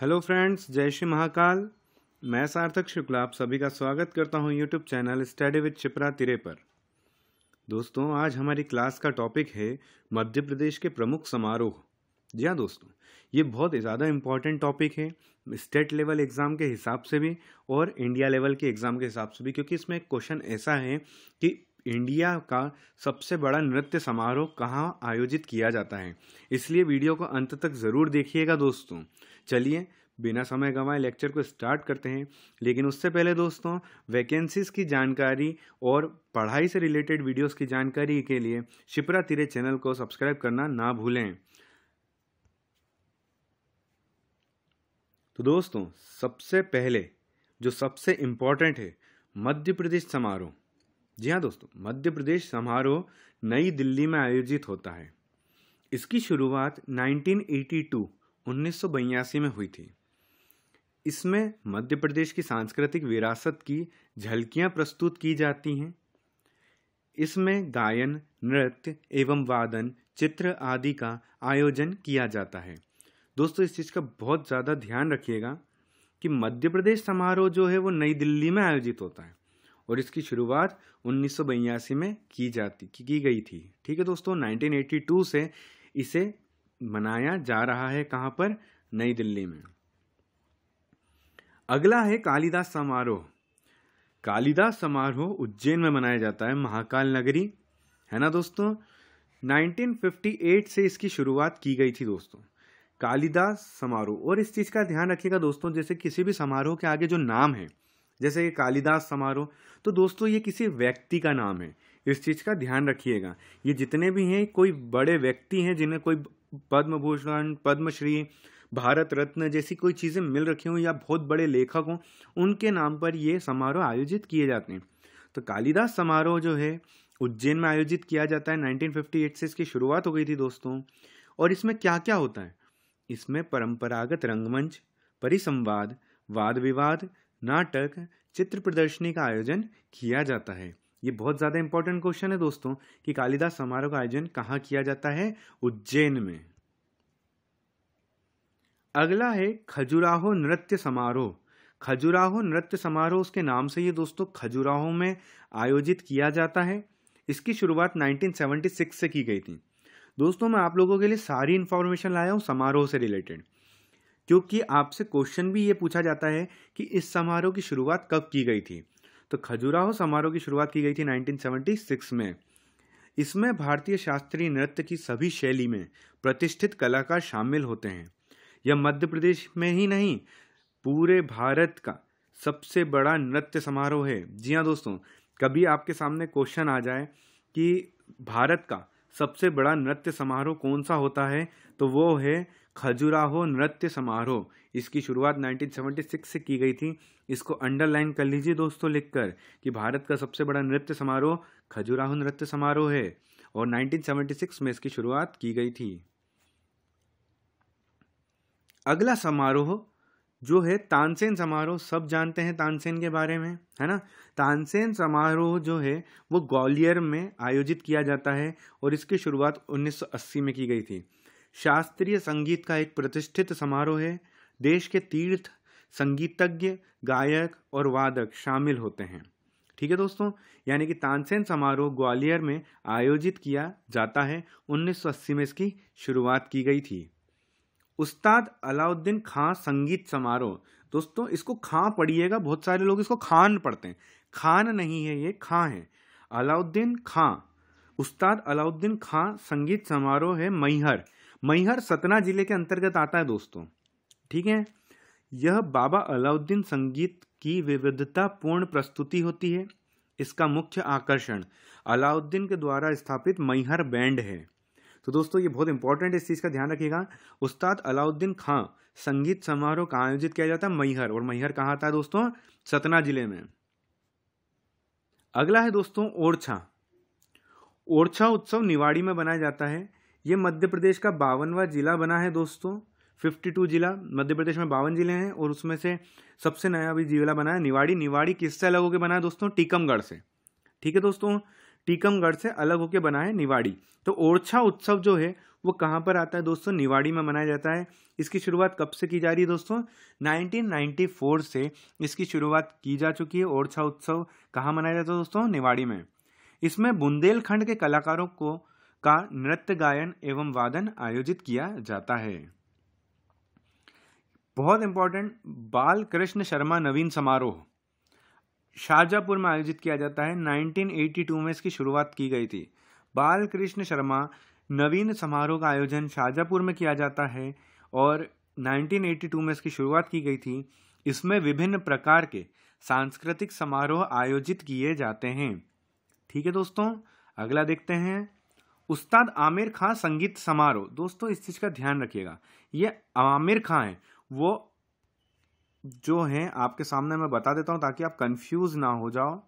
hello friends जय श्री महाकाल मैं सार्थक शुक्ला आप सभी का स्वागत करता हूं YouTube channel study with Shipra Tire पर दोस्तों आज हमारी क्लास का टॉपिक है मध्य प्रदेश के प्रमुख समारोह जी हाँ दोस्तों ये बहुत ज़्यादा इम्पॉर्टेंट टॉपिक है स्टेट लेवल एग्ज़ाम के हिसाब से भी और इंडिया लेवल के एग्ज़ाम के हिसाब से भी क्योंकि इसमें एक क्वेश्चन ऐसा है कि इंडिया का सबसे बड़ा नृत्य समारोह कहाँ आयोजित किया जाता है इसलिए वीडियो को अंत तक ज़रूर देखिएगा दोस्तों चलिए बिना समय गंवाए लेक्चर को स्टार्ट करते हैं लेकिन उससे पहले दोस्तों वैकेंसीज़ की जानकारी और पढ़ाई से रिलेटेड वीडियोस की जानकारी के लिए शिप्रा तिरे चैनल को सब्सक्राइब करना ना भूलें तो दोस्तों सबसे पहले जो सबसे इम्पोर्टेंट है मध्य प्रदेश समारोह जी हाँ दोस्तों मध्य प्रदेश समारोह नई दिल्ली में आयोजित होता है इसकी शुरुआत नाइनटीन उन्नीस में हुई थी इसमें मध्य प्रदेश की सांस्कृतिक विरासत की झलकियां प्रस्तुत की जाती हैं इसमें गायन नृत्य एवं वादन चित्र आदि का आयोजन किया जाता है दोस्तों इस चीज़ का बहुत ज़्यादा ध्यान रखिएगा कि मध्य प्रदेश समारोह जो है वो नई दिल्ली में आयोजित होता है और इसकी शुरुआत उन्नीस में की जाती की, गई थी ठीक है दोस्तों 1982 से इसे मनाया जा रहा है कहां पर नई दिल्ली में अगला है कालिदास समारोह कालिदास समारोह उज्जैन में मनाया जाता है महाकाल नगरी है ना दोस्तों 1958 से इसकी शुरुआत की गई थी दोस्तों कालिदास समारोह और इस चीज़ का ध्यान रखिएगा दोस्तों जैसे किसी भी समारोह के आगे जो नाम है जैसे ये कालिदास समारोह तो दोस्तों ये किसी व्यक्ति का नाम है इस चीज़ का ध्यान रखिएगा ये जितने भी हैं कोई बड़े व्यक्ति हैं जिन्हें कोई पद्म भूषण पद्मश्री भारत रत्न जैसी कोई चीज़ें मिल रखी हों या बहुत बड़े लेखक हों उनके नाम पर ये समारोह आयोजित किए जाते हैं तो कालिदास समारोह जो है उज्जैन में आयोजित किया जाता है 1958 से इसकी शुरुआत हो गई थी दोस्तों और इसमें क्या क्या होता है इसमें परंपरागत रंगमंच परिसंवाद वाद विवाद नाटक चित्र प्रदर्शनी का आयोजन किया जाता है ये बहुत ज़्यादा इंपॉर्टेंट क्वेश्चन है दोस्तों कि कालिदास समारोह का आयोजन कहां किया जाता है उज्जैन में अगला है खजुराहो नृत्य समारोह खजुराहो नृत्य समारोह उसके नाम से ये दोस्तों खजुराहो में आयोजित किया जाता है इसकी शुरुआत 1976 से की गई थी दोस्तों मैं आप लोगों के लिए सारी इंफॉर्मेशन लाया हूँ समारोह से रिलेटेड क्योंकि आपसे क्वेश्चन भी ये पूछा जाता है कि इस समारोह की शुरुआत कब की गई थी तो खजुराहो समारोह की शुरुआत की गई थी 1976 में इसमें भारतीय शास्त्रीय नृत्य की सभी शैली में प्रतिष्ठित कलाकार शामिल होते हैं यह मध्य प्रदेश में ही नहीं पूरे भारत का सबसे बड़ा नृत्य समारोह है जी हाँ दोस्तों कभी आपके सामने क्वेश्चन आ जाए कि भारत का सबसे बड़ा नृत्य समारोह कौन सा होता है तो वो है खजुराहो नृत्य समारोह इसकी शुरुआत 1976 से की गई थी इसको अंडरलाइन कर लीजिए दोस्तों लिखकर कि भारत का सबसे बड़ा नृत्य समारोह खजुराहो नृत्य समारोह है और 1976 में इसकी शुरुआत की गई थी अगला समारोह जो है तानसेन समारोह सब जानते हैं तानसेन के बारे में है ना तानसेन समारोह जो है वो ग्वालियर में आयोजित किया जाता है और इसकी शुरुआत 1980 में की गई थी शास्त्रीय संगीत का एक प्रतिष्ठित समारोह है देश के तीर्थ संगीतज्ञ गायक और वादक शामिल होते हैं ठीक है दोस्तों यानी कि तानसेन समारोह ग्वालियर में आयोजित किया जाता है 1980 में इसकी शुरुआत की गई थी उस्ताद अलाउद्दीन खां संगीत समारोह दोस्तों इसको खां पढ़िएगा बहुत सारे लोग इसको खान पढ़ते हैं खान नहीं है ये खां है अलाउद्दीन खां उस्ताद अलाउद्दीन खां संगीत समारोह है मैहर मैहर सतना जिले के अंतर्गत आता है दोस्तों ठीक है यह बाबा अलाउद्दीन संगीत की विविधतापूर्ण प्रस्तुति होती है इसका मुख्य आकर्षण अलाउद्दीन के द्वारा स्थापित मैहर बैंड है तो दोस्तों ये बहुत इंपॉर्टेंट इस चीज़ का ध्यान रखिएगा उस्ताद अलाउद्दीन खां संगीत समारोह का आयोजित किया जाता है मैहर और मैहर कहाँ आता है दोस्तों सतना जिले में अगला है दोस्तों ओरछा ओरछा उत्सव निवाड़ी में मनाया जाता है ये मध्य प्रदेश का बावनवा जिला बना है दोस्तों फिफ्टी टू जिला मध्य प्रदेश में बावन जिले हैं और उसमें से सबसे नया अभी जिला बना है निवाड़ी निवाड़ी किससे अलग होकर बना है दोस्तों टीकमगढ़ से ठीक है दोस्तों टीकमगढ़ से अलग होकर बना है निवाड़ी तो ओरछा उत्सव जो है वो कहाँ पर आता है दोस्तों निवाड़ी में मनाया जाता है इसकी शुरुआत कब से की जा रही है दोस्तों 1994 से इसकी शुरुआत की जा चुकी है ओरछा उत्सव कहाँ मनाया जाता है दोस्तों निवाड़ी में इसमें बुंदेलखंड के कलाकारों को का नृत्य गायन एवं वादन आयोजित किया जाता है बहुत इंपॉर्टेंट बाल कृष्ण शर्मा नवीन समारोह शाहजहापुर में आयोजित किया जाता है 1982 में इसकी शुरुआत की गई थी बाल कृष्ण शर्मा नवीन समारोह का आयोजन शाहजहापुर में किया जाता है और 1982 में इसकी शुरुआत की गई थी इसमें विभिन्न प्रकार के सांस्कृतिक समारोह आयोजित किए जाते हैं ठीक है दोस्तों अगला देखते हैं उस्ताद आमिर खां संगीत समारोह दोस्तों इस चीज़ का ध्यान रखिएगा ये आमिर खां हैं वो जो हैं आपके सामने मैं बता देता हूँ ताकि आप कंफ्यूज ना हो जाओ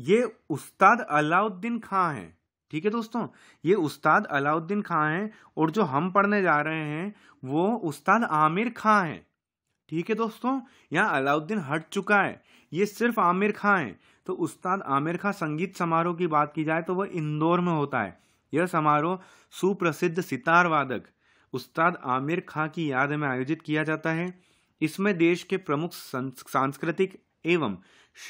ये उस्ताद अलाउद्दीन खां हैं ठीक है दोस्तों ये उस्ताद अलाउद्दीन खां हैं और जो हम पढ़ने जा रहे हैं वो उस्ताद आमिर खां हैं ठीक है दोस्तों यहाँ अलाउद्दीन हट चुका है ये सिर्फ आमिर खां हैं तो उस्ताद आमिर खां संगीत समारोह की बात की जाए तो वह इंदौर में होता है यह समारोह सुप्रसिद्ध सितार वादक उस्ताद आमिर खां की याद में आयोजित किया जाता है इसमें देश के प्रमुख सांस्कृतिक एवं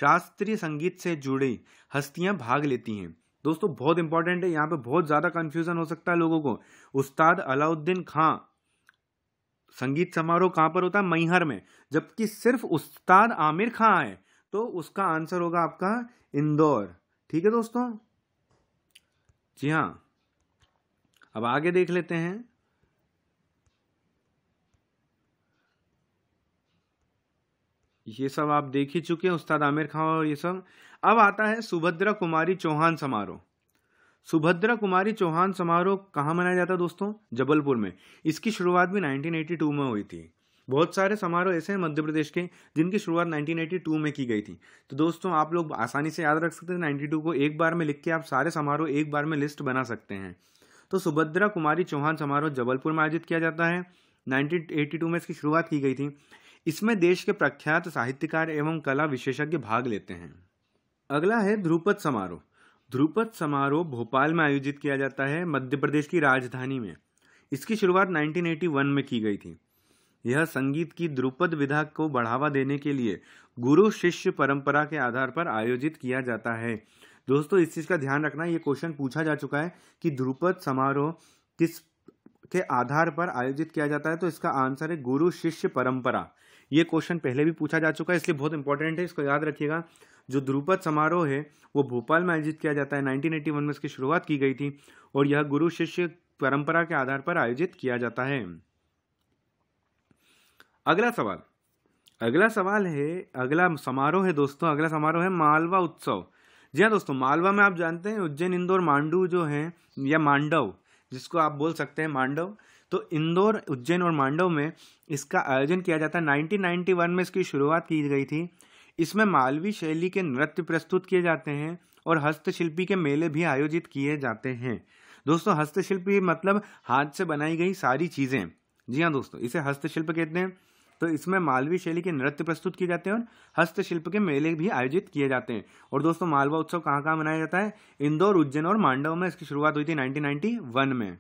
शास्त्रीय संगीत से जुड़ी हस्तियां भाग लेती हैं दोस्तों बहुत इंपॉर्टेंट है यहाँ पे बहुत ज़्यादा कन्फ्यूजन हो सकता है लोगों को उस्ताद अलाउद्दीन खां संगीत समारोह कहाँ पर होता है मैहर में जबकि सिर्फ उस्ताद आमिर खां आए तो उसका आंसर होगा आपका इंदौर ठीक है दोस्तों जी हाँ अब आगे देख लेते हैं ये सब आप देख ही चुके हैं उस्ताद आमिर खान और ये सब अब आता है सुभद्रा कुमारी चौहान समारोह सुभद्रा कुमारी चौहान समारोह कहाँ मनाया जाता है दोस्तों जबलपुर में इसकी शुरुआत भी 1982 में हुई थी बहुत सारे समारोह ऐसे हैं मध्य प्रदेश के जिनकी शुरुआत 1982 में की गई थी तो दोस्तों आप लोग आसानी से याद रख सकते हैं 92 को एक बार में लिख के आप सारे समारोह एक बार में लिस्ट बना सकते हैं तो सुभद्रा कुमारी चौहान समारोह जबलपुर में आयोजित किया जाता है 1982 में इसकी शुरुआत की गई थी इसमें देश के प्रख्यात साहित्यकार एवं कला विशेषज्ञ भाग लेते हैं अगला है ध्रुपद समारोह ध्रुपद समारोह भोपाल में आयोजित किया जाता है मध्य प्रदेश की राजधानी में इसकी शुरुआत 1981 में की गई थी यह संगीत की ध्रुपद विधा को बढ़ावा देने के लिए गुरु शिष्य परंपरा के आधार पर आयोजित किया जाता है दोस्तों इस चीज़ का ध्यान रखना ये क्वेश्चन पूछा जा चुका है कि ध्रुपद समारोह किस के आधार पर आयोजित किया जाता है तो इसका आंसर है गुरु शिष्य परंपरा ये क्वेश्चन पहले भी पूछा जा चुका है इसलिए बहुत इंपॉर्टेंट है इसको याद रखिएगा जो ध्रुपद समारोह है वो भोपाल में आयोजित किया जाता है 1981 में इसकी शुरुआत की गई थी और यह गुरु शिष्य परंपरा के आधार पर आयोजित किया जाता है अगला सवाल अगला सवाल है अगला समारोह है दोस्तों अगला समारोह है मालवा उत्सव जी हाँ दोस्तों मालवा में आप जानते हैं उज्जैन इंदौर मांडू जो है या मांडव जिसको आप बोल सकते हैं मांडव तो इंदौर उज्जैन और मांडव में इसका आयोजन किया जाता है 1991 में इसकी शुरुआत की गई थी इसमें मालवी शैली के नृत्य प्रस्तुत किए जाते हैं और हस्तशिल्पी के मेले भी आयोजित किए जाते हैं दोस्तों हस्तशिल्पी मतलब हाथ से बनाई गई सारी चीज़ें जी हाँ दोस्तों इसे हस्तशिल्प कहते हैं तो इसमें मालवी शैली के नृत्य प्रस्तुत किए जाते हैं और हस्तशिल्प के मेले भी आयोजित किए जाते हैं और दोस्तों मालवा उत्सव कहाँ कहाँ मनाया जाता है इंदौर उज्जैन और मांडव में इसकी शुरुआत हुई थी नाइनटीन में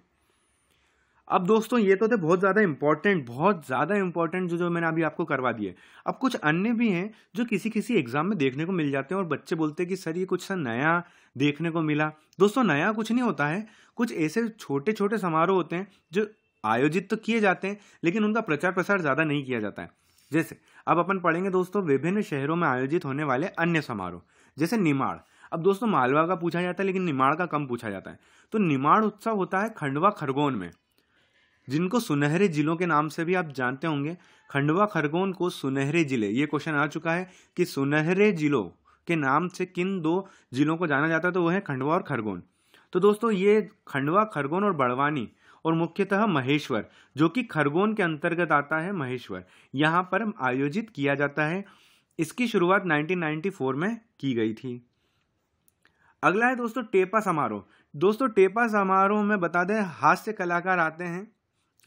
अब दोस्तों ये तो थे बहुत ज़्यादा इम्पॉर्टेंट बहुत ज़्यादा इंपॉर्टेंट जो जो मैंने अभी आपको करवा दिए अब कुछ अन्य भी हैं जो किसी किसी एग्जाम में देखने को मिल जाते हैं और बच्चे बोलते हैं कि सर ये कुछ सा नया देखने को मिला दोस्तों नया कुछ नहीं होता है कुछ ऐसे छोटे छोटे समारोह होते हैं जो आयोजित तो किए जाते हैं लेकिन उनका प्रचार प्रसार ज़्यादा नहीं किया जाता है जैसे अब अपन पढ़ेंगे दोस्तों विभिन्न शहरों में आयोजित होने वाले अन्य समारोह जैसे निमाड़ अब दोस्तों मालवा का पूछा जाता है लेकिन निमाड़ का कम पूछा जाता है तो निमाड़ उत्सव होता है खंडवा खरगोन में जिनको सुनहरे जिलों के नाम से भी आप जानते होंगे खंडवा खरगोन को सुनहरे जिले ये क्वेश्चन आ चुका है कि सुनहरे जिलों के नाम से किन दो जिलों को जाना जाता है तो वह है खंडवा और खरगोन तो दोस्तों ये खंडवा खरगोन और बड़वानी और मुख्यतः महेश्वर जो कि खरगोन के अंतर्गत आता है महेश्वर यहाँ पर आयोजित किया जाता है इसकी शुरुआत 1994 में की गई थी अगला है दोस्तों टेपा समारोह दोस्तों टेपा समारोह में बता दें हास्य कलाकार आते हैं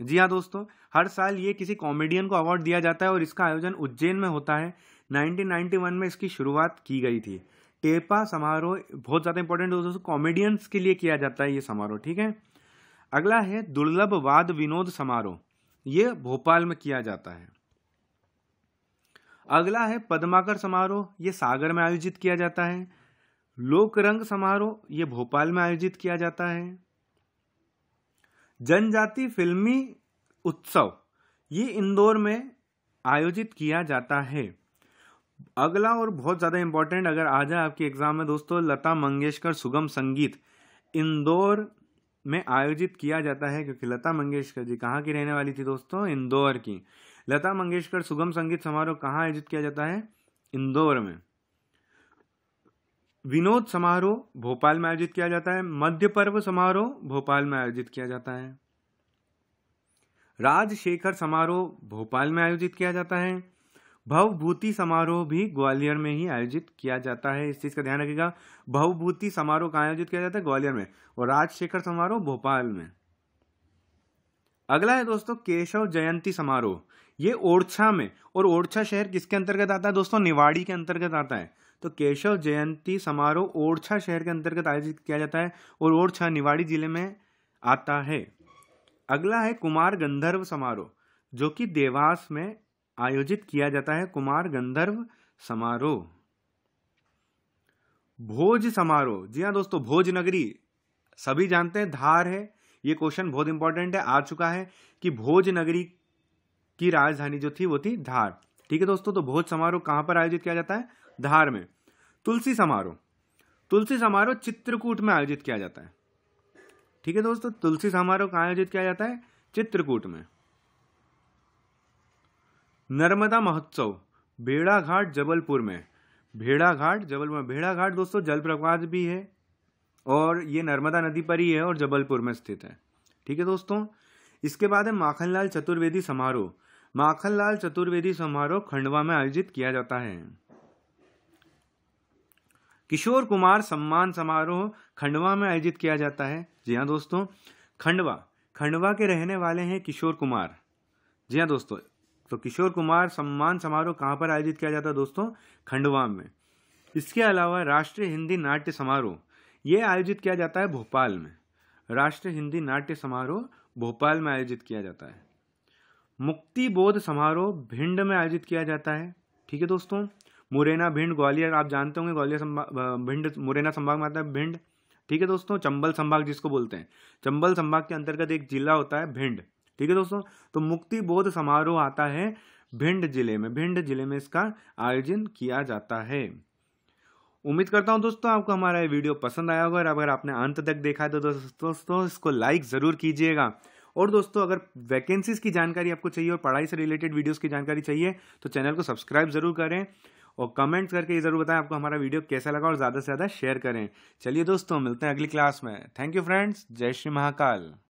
जी हाँ दोस्तों हर साल ये किसी कॉमेडियन को अवार्ड दिया जाता है और इसका आयोजन उज्जैन में होता है 1991 में इसकी शुरुआत की गई थी टेपा समारोह बहुत ज़्यादा इंपॉर्टेंट दोस्तों कॉमेडियंस के लिए किया जाता है ये समारोह ठीक है अगला है दुर्लभ वाद विनोद समारोह ये भोपाल में किया जाता है अगला है पद्माकर समारोह ये सागर में आयोजित किया जाता है लोक रंग समारोह ये भोपाल में आयोजित किया जाता है जनजाति फिल्मी उत्सव ये इंदौर में आयोजित किया जाता है अगला और बहुत ज़्यादा इंपॉर्टेंट अगर आ जाए आपके एग्जाम में दोस्तों लता मंगेशकर सुगम संगीत इंदौर में आयोजित किया जाता है क्योंकि लता मंगेशकर जी कहाँ की रहने वाली थी दोस्तों इंदौर की लता मंगेशकर सुगम संगीत समारोह कहाँ आयोजित किया जाता है इंदौर में विनोद समारोह भोपाल में आयोजित किया जाता है मध्य पर्व समारोह भोपाल में आयोजित किया जाता है राजशेखर समारोह भोपाल में आयोजित किया जाता है भवभूति समारोह भी ग्वालियर में ही आयोजित किया जाता है इस चीज़ का ध्यान रखिएगा भवभूति समारोह कहाँ आयोजित किया जाता है ग्वालियर में और राजशेखर समारोह भोपाल में अगला है दोस्तों केशव जयंती समारोह ये ओरछा में और ओरछा शहर किसके अंतर्गत आता है दोस्तों निवाड़ी के अंतर्गत आता है तो केशव जयंती समारोह ओरछा शहर के अंतर्गत आयोजित किया जाता है और ओरछा निवाड़ी जिले में आता है अगला है कुमार गंधर्व समारोह जो कि देवास में आयोजित किया जाता है कुमार गंधर्व समारोह भोज समारोह जी हाँ दोस्तों भोज नगरी सभी जानते हैं धार है ये क्वेश्चन बहुत इंपॉर्टेंट है आ चुका है कि भोज नगरी की राजधानी जो थी वो थी धार ठीक है दोस्तों तो भोज समारोह कहां पर आयोजित किया जाता है धार में तुलसी समारोह तुलसी समारोह चित्रकूट में आयोजित किया जाता है ठीक है दोस्तों तुलसी समारोह कहा आयोजित किया जाता है चित्रकूट में नर्मदा महोत्सव भेड़ाघाट जबलपुर में भेड़ाघाट जबलपुर में भेड़ाघाट दोस्तों जलप्रपात भी है और ये नर्मदा नदी पर ही है और जबलपुर में स्थित है ठीक है दोस्तों इसके बाद है माखनलाल चतुर्वेदी समारोह माखनलाल चतुर्वेदी समारोह खंडवा में आयोजित किया जाता है किशोर कुमार सम्मान समारोह खंडवा में आयोजित किया जाता है जी हाँ दोस्तों खंडवा खंडवा के रहने वाले हैं किशोर कुमार जी हाँ दोस्तों तो किशोर कुमार सम्मान समारोह कहाँ पर आयोजित किया जाता है दोस्तों खंडवा में इसके अलावा राष्ट्रीय हिंदी नाट्य समारोह ये आयोजित किया जाता है भोपाल में राष्ट्रीय हिंदी नाट्य समारोह भोपाल में आयोजित किया जाता है मुक्ति बोध समारोह भिंड में आयोजित किया जाता है ठीक है दोस्तों मुरैना भिंड ग्वालियर आप जानते होंगे ग्वालियर संभाग भिंड मुरैना संभाग में आता है भिंड ठीक है दोस्तों चंबल संभाग जिसको बोलते हैं चंबल संभाग के अंतर्गत एक जिला होता है भिंड ठीक है दोस्तों तो मुक्ति बोध समारोह आता है भिंड जिले में भिंड जिले में इसका आयोजन किया जाता है उम्मीद करता हूं दोस्तों आपको हमारा ये वीडियो पसंद आया होगा और अगर आपने अंत तक देखा है तो दोस्तों इसको लाइक ज़रूर कीजिएगा और दोस्तों अगर वैकेंसीज़ की जानकारी आपको चाहिए और पढ़ाई से रिलेटेड वीडियोज़ की जानकारी चाहिए तो चैनल को सब्सक्राइब ज़रूर करें और कमेंट्स करके ये ज़रूर बताएं आपको हमारा वीडियो कैसा लगा और ज़्यादा से ज़्यादा शेयर करें चलिए दोस्तों मिलते हैं अगली क्लास में थैंक यू फ्रेंड्स जय श्री महाकाल